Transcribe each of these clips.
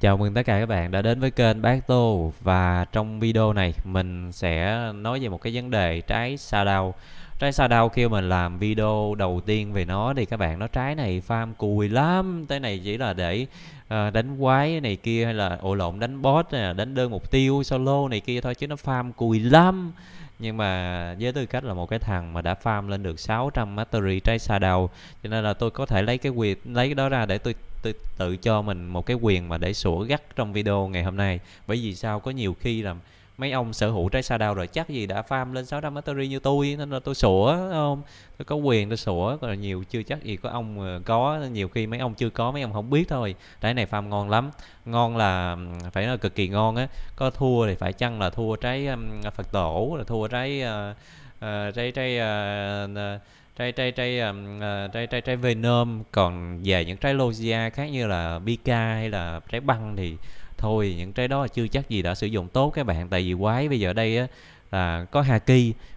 Chào mừng tất cả các bạn đã đến với kênh Bác Tô và trong video này mình sẽ nói về một cái vấn đề trái sa đau. Trái sa đau khi mình làm video đầu tiên về nó thì các bạn nó trái này farm cùi lắm, tới này chỉ là để uh, đánh quái này kia hay là ổ lộn đánh boss này, đánh đơn mục tiêu solo này kia thôi chứ nó farm cùi lắm. Nhưng mà với tư cách là một cái thằng mà đã farm lên được 600 mastery trái sa đầu cho nên là tôi có thể lấy cái quyền lấy cái đó ra để tôi tự, tự cho mình một cái quyền mà để sủa gắt trong video ngày hôm nay bởi vì sao có nhiều khi là mấy ông sở hữu trái sa đao rồi chắc gì đã farm lên 600 mastery như tôi nên là tôi sủa không tôi có quyền tôi sủa rồi nhiều chưa chắc gì có ông ờ, có nhiều khi mấy ông chưa có mấy ông không biết thôi trái này farm ngon lắm ngon là phải là cực kỳ ngon á có thua thì phải chăng là thua trái um, phật tổ là thua trái uh, uh, trái trái uh, uh trái trái trái um, uh, ờ, trái trái trái Venom còn về những trái Logia khác như là Pika hay là trái băng thì thôi những trái đó chưa chắc gì đã sử dụng tốt các bạn tại vì quái bây giờ đây á, là có haki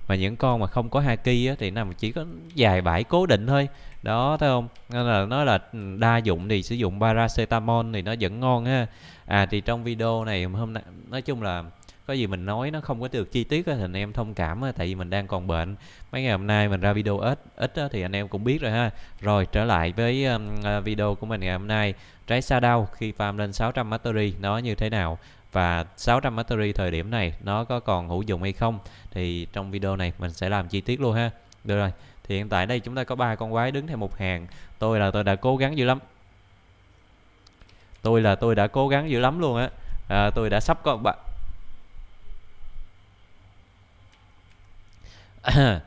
mà những con mà không có haki á, thì nằm chỉ có dài bãi cố định thôi đó thấy không nên là nói là ừ, đa dụng thì sử dụng paracetamol thì nó vẫn ngon ha à thì trong video này hôm nay nói chung là có gì mình nói nó không có được chi tiết thì anh em thông cảm tại vì mình đang còn bệnh mấy ngày hôm nay mình ra video ít ít thì anh em cũng biết rồi ha rồi trở lại với à, video của mình ngày hôm nay trái sa đau khi farm lên 600 mastery nó như thế nào và 600 mastery thời điểm này nó có còn hữu dụng hay không thì trong video này mình sẽ làm chi tiết luôn ha được rồi thì hiện tại đây chúng ta có ba con quái đứng theo một hàng tôi là tôi đã cố gắng dữ lắm tôi là tôi đã cố gắng dữ lắm luôn á à, tôi đã sắp có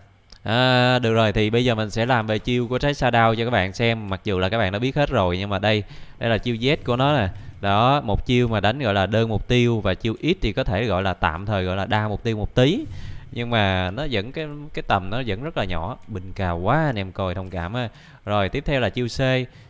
À, được rồi thì bây giờ mình sẽ làm về chiêu của trái sa đao cho các bạn xem mặc dù là các bạn đã biết hết rồi nhưng mà đây đây là chiêu Z của nó nè đó một chiêu mà đánh gọi là đơn mục tiêu và chiêu ít thì có thể gọi là tạm thời gọi là đa mục tiêu một tí nhưng mà nó vẫn cái cái tầm nó vẫn rất là nhỏ bình cào quá anh em coi thông cảm á rồi tiếp theo là chiêu C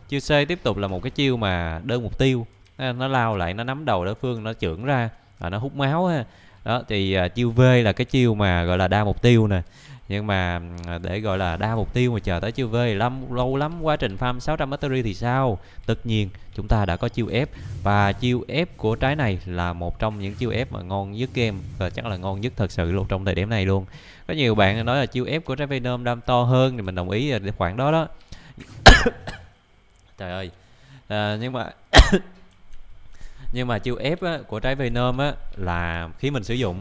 chiêu C tiếp tục là một cái chiêu mà đơn mục tiêu à, nó lao lại nó nắm đầu đối phương nó trưởng ra và nó hút máu ha đó thì à, chiêu V là cái chiêu mà gọi là đa mục tiêu nè nhưng mà à, để gọi là đa mục tiêu mà chờ tới chiêu V lắm lâu lắm quá trình farm 600 battery thì sao tất nhiên chúng ta đã có chiêu F và chiêu F của trái này là một trong những chiêu F mà ngon nhất game và chắc là ngon nhất thật sự luôn trong thời điểm này luôn có nhiều bạn nói là chiêu F của trái Venom đam to hơn thì mình đồng ý khoảng đó đó trời ơi à, nhưng mà nhưng mà chiêu ép á, của trái venom á là khi mình sử dụng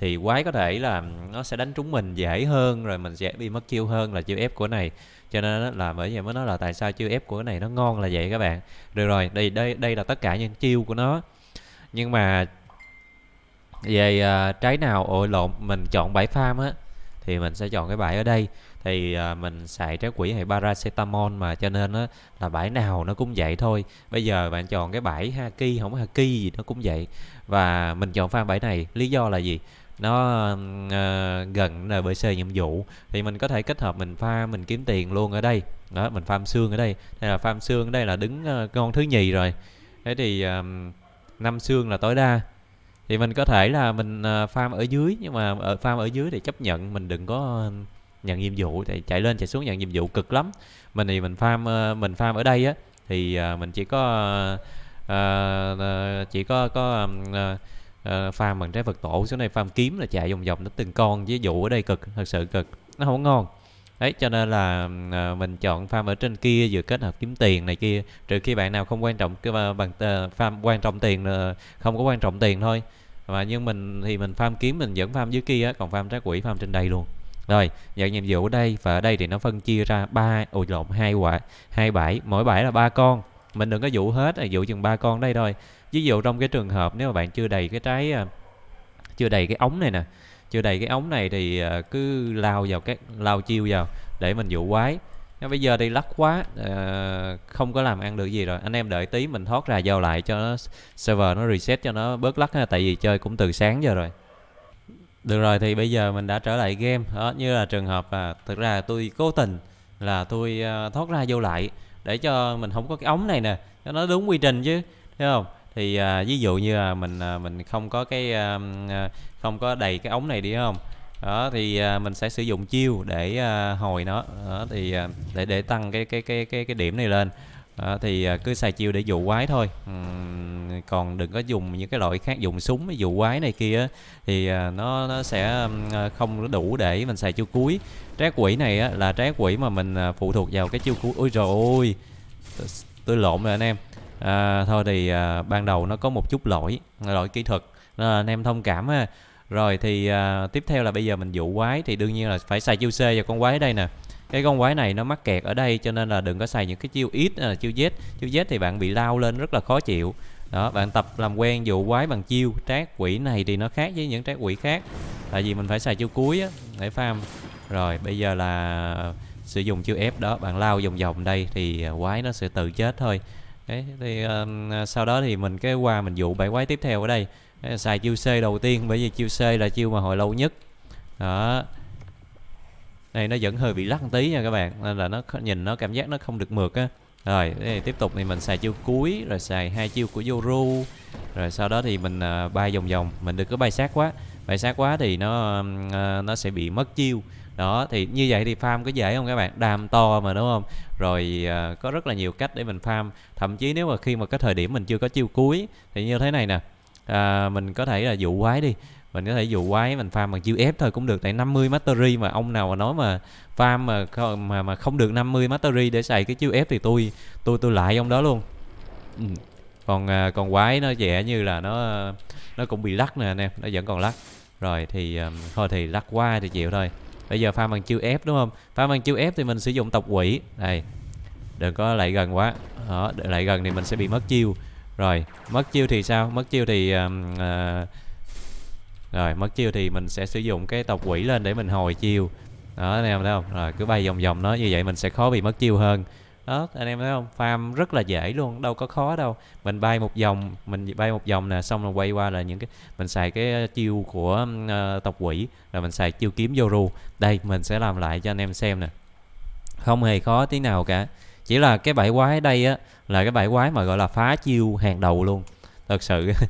thì quái có thể là nó sẽ đánh trúng mình dễ hơn rồi mình sẽ bị mất chiêu hơn là chiêu ép của này cho nên là bởi vậy mới nói là tại sao chiêu ép của này nó ngon là vậy các bạn được rồi đây đây đây là tất cả những chiêu của nó nhưng mà về uh, trái nào ội lộn mình chọn bãi farm á thì mình sẽ chọn cái bãi ở đây thì à, mình xài trái quỷ hay paracetamol mà cho nên á, là bãi nào nó cũng vậy thôi bây giờ bạn chọn cái bãi haki không haki gì nó cũng vậy và mình chọn pha bãi này lý do là gì nó uh, gần NBC nhiệm vụ thì mình có thể kết hợp mình pha mình kiếm tiền luôn ở đây đó mình farm xương ở đây hay là farm xương ở đây là đứng uh, ờ, con thứ nhì rồi thế thì um, năm xương là tối đa thì mình có thể là mình uh, ờ, farm ở dưới nhưng mà ở farm ở dưới thì chấp nhận mình đừng có nhận nhiệm vụ thì chạy lên chạy xuống nhận nhiệm vụ cực lắm mình thì mình farm ờ, mình farm ở đây á thì ờ, mình chỉ có uh, chỉ có có uh, uh, farm bằng trái vật tổ số này farm kiếm là chạy vòng vòng nó từng con với dụ ở đây cực thật sự cực nó không ngon đấy cho nên là uh, mình chọn farm ở trên kia vừa kết hợp kiếm tiền này kia trừ khi bạn nào không quan trọng cái bằng uh, farm quan trọng tiền uh, không có quan trọng tiền thôi mà nhưng mình thì mình farm kiếm mình vẫn farm dưới kia còn farm trái quỷ farm trên đây luôn rồi, nhận nhiệm vụ ở đây và ở đây thì nó phân chia ra ba ôi lộn hai quả, hai bãi, mỗi bãi là ba con. Mình đừng có dụ hết, là dụ chừng ba con đây thôi. Ví dụ trong cái trường hợp nếu mà bạn chưa đầy cái trái à, chưa đầy cái ống này nè, chưa đầy cái ống này thì à, cứ lao vào cái lao chiêu vào để mình dụ quái. bây giờ thì lắc quá à, không có làm ăn được gì rồi anh em đợi tí mình thoát ra giao lại cho nó server nó reset cho nó bớt lắc ha tại vì chơi cũng từ sáng giờ rồi được rồi thì bây giờ mình đã trở lại game đó như là trường hợp là thực ra tôi cố tình là tôi ờ, thoát ra vô lại để cho mình không có cái ống này nè cho nó đúng quy trình chứ thấy không thì à, ví dụ như là mình à, mình không có cái à, không có đầy cái ống này đi không đó thì à, mình sẽ sử dụng chiêu để à, hồi nó đó, thì à, để để tăng cái cái cái cái cái điểm này lên đó, thì à, cứ xài chiêu để dụ quái thôi uhm, còn đừng có dùng những cái loại khác dùng súng ví dụ quái này kia thì à, nó nó sẽ à, không đủ để mình xài chiêu cuối trái quỷ này á, là trái quỷ mà mình à, phụ thuộc vào cái chiêu cuối ôi trời ơi tôi lộn rồi anh em à, thôi thì à, ban đầu nó có một chút lỗi lỗi kỹ thuật nên là anh em thông cảm ha rồi thì à, tiếp theo là bây giờ mình dụ quái thì đương nhiên là phải xài chiêu C và con quái ở đây nè cái con quái này nó mắc kẹt ở đây cho nên là đừng có xài những cái chiêu ít à, chiêu Z chiêu Z thì bạn bị lao lên rất là khó chịu đó bạn tập làm quen dụ quái bằng chiêu trác quỷ này thì nó khác với những trác quỷ khác tại vì mình phải xài chiêu cuối á để farm rồi bây giờ là sử dụng chiêu ép đó bạn lao vòng vòng đây thì à, quái nó sẽ tự chết thôi đấy thì uh, sau đó thì mình cái qua mình dụ bảy quái tiếp theo ở đây đấy, xài chiêu c đầu tiên bởi vì chiêu c là chiêu mà hồi lâu nhất đó này nó vẫn hơi bị lắc tí nha các bạn nên là nó nhìn nó cảm giác nó không được mượt á rồi tiếp tục thì mình xài chiêu cuối rồi xài hai chiêu của Yoru rồi sau đó thì mình uh, bay vòng vòng mình đừng có bay sát quá bay sát quá thì nó uh, nó sẽ bị mất chiêu đó thì như vậy thì farm có dễ không các bạn đam to mà đúng không rồi uh, có rất là nhiều cách để mình farm thậm chí nếu mà khi mà cái thời điểm mình chưa có chiêu cuối thì như thế này nè uh, mình có thể là dụ quái đi mình có thể dụ quái mình farm bằng chiêu ép thôi cũng được tại 50 mastery mà ông nào mà nói mà farm mà mà mà không được 50 mastery để xài cái chiêu ép thì tôi tôi tôi lại ông đó luôn ừ. còn à, còn quái nó dẻ như là nó nó cũng bị lắc nè anh em nó vẫn còn lắc rồi thì um, thôi thì lắc qua thì chịu thôi bây giờ farm bằng chiêu ép đúng không farm bằng chiêu ép thì mình sử dụng tộc quỷ đây đừng có lại gần quá đó, lại gần thì mình sẽ bị mất chiêu rồi mất chiêu thì sao mất chiêu thì um, uh, rồi mất chiêu thì mình sẽ sử dụng cái tộc quỷ lên để mình hồi chiêu đó anh em thấy không rồi cứ bay vòng vòng nó như vậy mình sẽ khó bị mất chiêu hơn đó anh em thấy không farm rất là dễ luôn đâu có khó đâu mình bay một vòng mình bay một vòng nè xong rồi quay qua là những cái mình xài cái chiêu của uh, tộc quỷ rồi mình xài chiêu kiếm vô yoru đây mình sẽ làm lại cho anh em xem nè không hề khó tí nào cả chỉ là cái bãi quái đây á là cái bãi quái mà gọi là phá chiêu hàng đầu luôn thật sự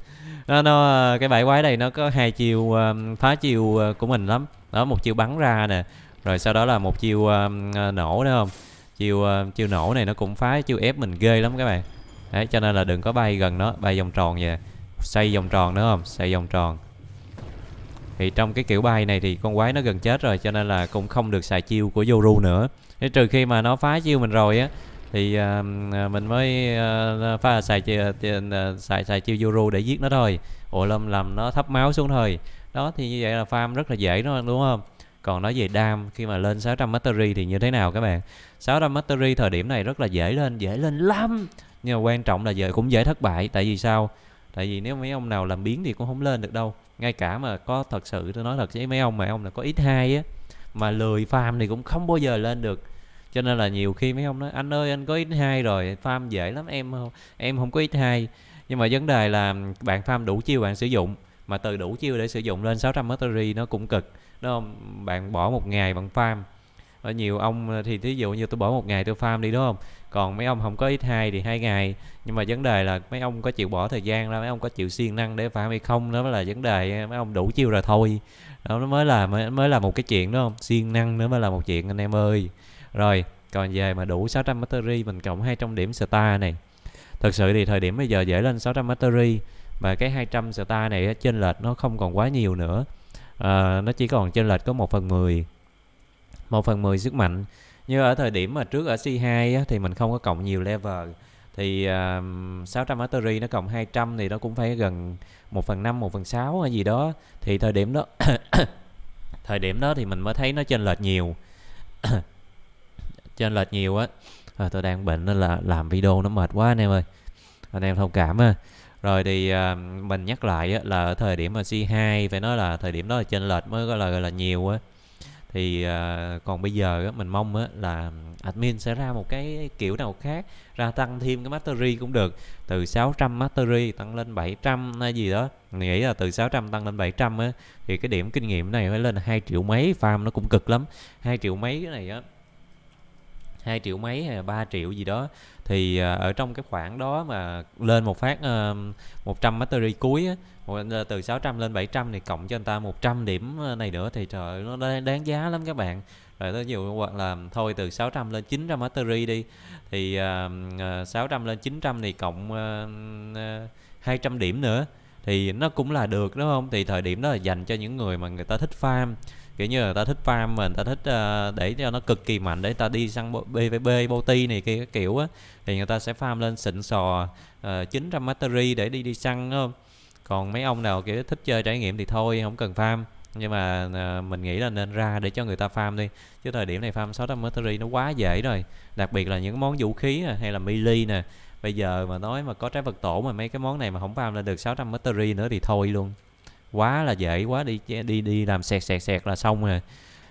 nó nó cái bãi quái này nó có hai chiều ờ, phá chiều ờ, của mình lắm đó một chiều bắn ra nè rồi sau đó là một chiều ờ, nổ nữa không chiều uh, chiều nổ này nó cũng phá chiêu ép mình ghê lắm các bạn đấy cho nên là đừng có bay gần nó bay vòng tròn về xây vòng tròn nữa không xây vòng tròn thì trong cái kiểu bay này thì con quái nó gần chết rồi cho nên là cũng không được xài chiêu của Yoru nữa thế trừ khi mà nó phá chiêu mình rồi á thì uh, mình mới uh, pha xài uh, xài xài chiêu euro để giết nó thôi ổ lâm làm nó thấp máu xuống thôi đó thì như vậy là farm rất là dễ đó đúng không còn nói về đam khi mà lên 600 mastery thì như thế nào các bạn 600 mastery thời điểm này rất là dễ lên dễ lên lắm nhưng mà quan trọng là giờ cũng dễ thất bại tại vì sao tại vì nếu mấy ông nào làm biến thì cũng không lên được đâu ngay cả mà có thật sự tôi nói thật với mấy ông mà ông là có ít hai á mà lười farm thì cũng không bao giờ lên được cho nên là nhiều khi mấy ông nói anh ơi anh có x hai rồi farm dễ lắm em không em không có x hai nhưng mà vấn đề là bạn farm đủ chiêu bạn sử dụng mà từ đủ chiêu để sử dụng lên 600 mastery nó cũng cực đúng không bạn bỏ một ngày bằng farm ở nhiều ông thì thí dụ như tôi bỏ một ngày tôi farm đi đúng không còn mấy ông không có ít hai thì hai ngày nhưng mà vấn đề là mấy ông có chịu bỏ thời gian ra mấy ông có chịu siêng năng để farm hay không đó mới là vấn đề mấy ông đủ chiêu rồi thôi đó nó mới là mới, mới là một cái chuyện đúng không siêng năng nữa mới là một chuyện anh em ơi rồi còn về mà đủ 600 battery mình cộng 200 điểm star này thực sự thì thời điểm bây giờ dễ lên 600 battery và cái 200 star này trên lệch nó không còn quá nhiều nữa à, nó chỉ còn trên lệch có 1 phần 10 1 phần 10 sức mạnh như ở thời điểm mà trước ở C2 á, thì mình không có cộng nhiều level thì ờ, uh, 600 battery nó cộng 200 thì nó cũng phải gần 1 phần 5, 1 phần 6 hay gì đó thì thời điểm đó thời điểm đó thì mình mới thấy nó trên lệch nhiều trên lệch nhiều á à, tôi đang bệnh nên là làm video nó mệt quá anh em ơi anh em thông cảm ha rồi thì à, mình nhắc lại á, là ở thời điểm mà C2 phải nói là thời điểm đó là trên lệch mới gọi là gọi là nhiều á thì à, còn bây giờ á, mình mong á, là admin sẽ ra một cái kiểu nào khác ra tăng thêm cái mastery cũng được từ 600 mastery tăng lên 700 hay gì đó mình nghĩ là từ 600 tăng lên 700 á thì cái điểm kinh nghiệm này phải lên 2 triệu mấy farm nó cũng cực lắm 2 triệu mấy cái này á 2 triệu mấy hay là 3 triệu gì đó thì à, ở trong cái khoảng đó mà lên một phát uh, 100 battery cuối á, ờ, từ 600 lên 700 thì cộng cho anh ta 100 điểm ờ, này nữa thì trời nó đáng, giá lắm các bạn rồi tới dụ hoặc là thôi từ 600 lên 900 battery đi thì ờ, uh, 600 lên 900 thì cộng uh, uh, 200 điểm nữa thì nó cũng là được đúng không thì thời điểm đó là dành cho những người mà người ta thích farm kiểu như là ta thích farm mà mình ta thích uh, để cho nó cực kỳ mạnh để ta đi săn pvp bounty này kia các kiểu á thì người ta sẽ farm lên xịn sò uh, ờ, 900 mastery để đi đi săn không còn mấy ông nào kiểu thích chơi trải nghiệm thì thôi không cần farm nhưng mà uh, mình nghĩ là nên ra để cho người ta farm đi chứ thời điểm này farm 600 mastery nó quá dễ rồi đặc biệt là những món vũ khí nè, hay là melee nè bây giờ mà nói mà có trái vật tổ mà mấy cái món này mà không farm lên được 600 mastery nữa thì thôi luôn quá là dễ quá đi đi đi làm sẹt sẹt sẹt là xong rồi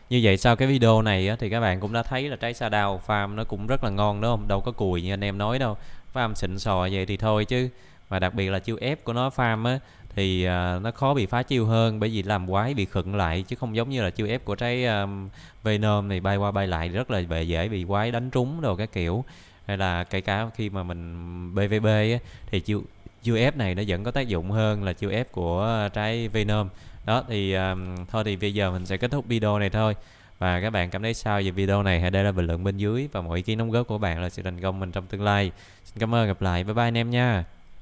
như vậy sau cái video này á, thì các bạn cũng đã thấy là trái sa đào farm nó cũng rất là ngon đúng không đâu có cùi như anh em nói đâu farm xịn sò vậy thì thôi chứ và đặc biệt là chiêu ép của nó farm á thì uh, nó khó bị phá chiêu hơn bởi vì làm quái bị khựng lại chứ không giống như là chiêu ép của trái um, venom này bay qua bay lại rất là dễ bị quái đánh trúng đồ các kiểu hay là kể cả khi mà mình BVB á, thì chiêu chiêu ép này nó vẫn có tác dụng hơn là chiêu ép của trái Venom đó thì um, thôi thì bây giờ mình sẽ kết thúc video này thôi và các bạn cảm thấy sao về video này hãy để lại bình luận bên dưới và mọi ý kiến đóng góp của bạn là sự thành công mình trong tương lai xin cảm ơn gặp lại bye bye anh em nha